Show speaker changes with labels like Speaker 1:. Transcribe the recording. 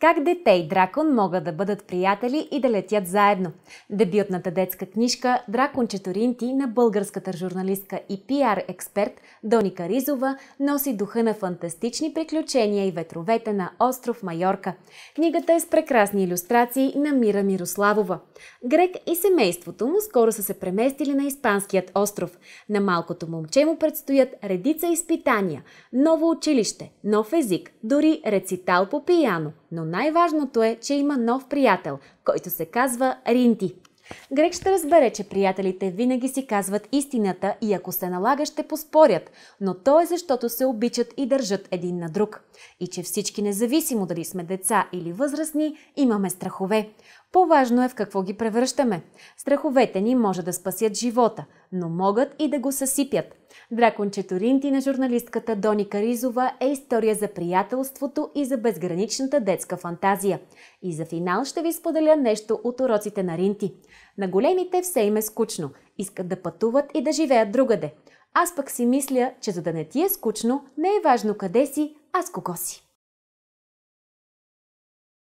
Speaker 1: Как дете и дракон могат да бъдат приятели и да летят заедно? Дебютната детска книжка «Дракон Четоринти» на българската журналистка и пиар експерт Доника Ризова носи духа на фантастични приключения и ветровете на остров Майорка. Книгата е с прекрасни иллюстрации на Мира Мирославова. Грек и семейството му скоро са се преместили на испанският остров. На малкото момче му предстоят редица изпитания, ново училище, нов език, дори рецитал по пияно – но най-важното е, че има нов приятел, който се казва Ринти. Грек ще разбере, че приятелите винаги си казват истината и ако се налага ще поспорят, но то е защото се обичат и държат един на друг. И че всички, независимо дали сме деца или възрастни, имаме страхове. По-важно е в какво ги превръщаме. Страховете ни може да спасят живота, но могат и да го съсипят. Дракончето Ринти на журналистката Дони Каризова е история за приятелството и за безграничната детска фантазия. И за финал ще ви споделя нещо от уроците на Ринти. На големите все им е скучно. Искат да пътуват и да живеят другаде. Аз пък си мисля, че за да не ти е скучно, не е важно къде си, а с кого си.